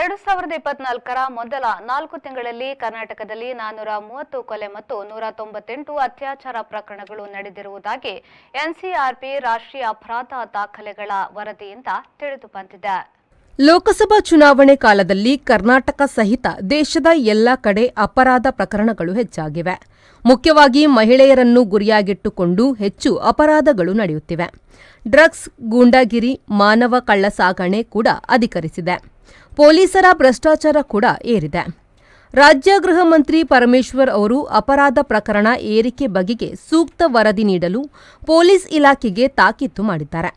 ಎರಡು ಸಾವಿರದ ಇಪ್ಪತ್ನಾಲ್ಕರ ಮೊದಲ ನಾಲ್ಕು ತಿಂಗಳಲ್ಲಿ ಕರ್ನಾಟಕದಲ್ಲಿ ನಾನೂರ ಮೂವತ್ತು ಕೊಲೆ ಮತ್ತು ನೂರ ತೊಂಬತ್ತೆಂಟು ಅತ್ಯಾಚಾರ ಪ್ರಕರಣಗಳು ನಡೆದಿರುವುದಾಗಿ ಎನ್ಸಿಆರ್ಪಿ ರಾಷ್ಟ್ರೀಯ ಅಪರಾಧ ದಾಖಲೆಗಳ ವರದಿಯಿಂದ ತಿಳಿದು ಬಂದಿದೆ ಲೋಕಸಭಾ ಚುನಾವಣೆ ಕಾಲದಲ್ಲಿ ಕರ್ನಾಟಕ ಸಹಿತ ದೇಶದ ಎಲ್ಲ ಕಡೆ ಅಪರಾಧ ಪ್ರಕರಣಗಳು ಹೆಚ್ಚಾಗಿವೆ ಮುಖ್ಯವಾಗಿ ಮಹಿಳೆಯರನ್ನು ಗುರಿಯಾಗಿಟ್ಟುಕೊಂಡು ಹೆಚ್ಚು ಅಪರಾಧಗಳು ನಡೆಯುತ್ತಿವೆ ಡ್ರಗ್ಸ್ ಗೂಂಡಾಗಿರಿ ಮಾನವ ಕಳ್ಳಸಾಗಣೆ ಕೂಡ ಅಧಿಕರಿಸಿದೆ ಪೊಲೀಸರ ಭ್ರಷ್ಟಾಚಾರ ಕೂಡ ಏರಿದೆ ರಾಜ್ಯ ಗೃಹ ಮಂತ್ರಿ ಪರಮೇಶ್ವರ್ ಅವರು ಅಪರಾಧ ಪ್ರಕರಣ ಏರಿಕೆ ಬಗೆಗೆ ಸೂಕ್ತ ವರದಿ ನೀಡಲು ಪೊಲೀಸ್ ಇಲಾಖೆಗೆ ತಾಕೀತು ಮಾಡಿದ್ದಾರೆ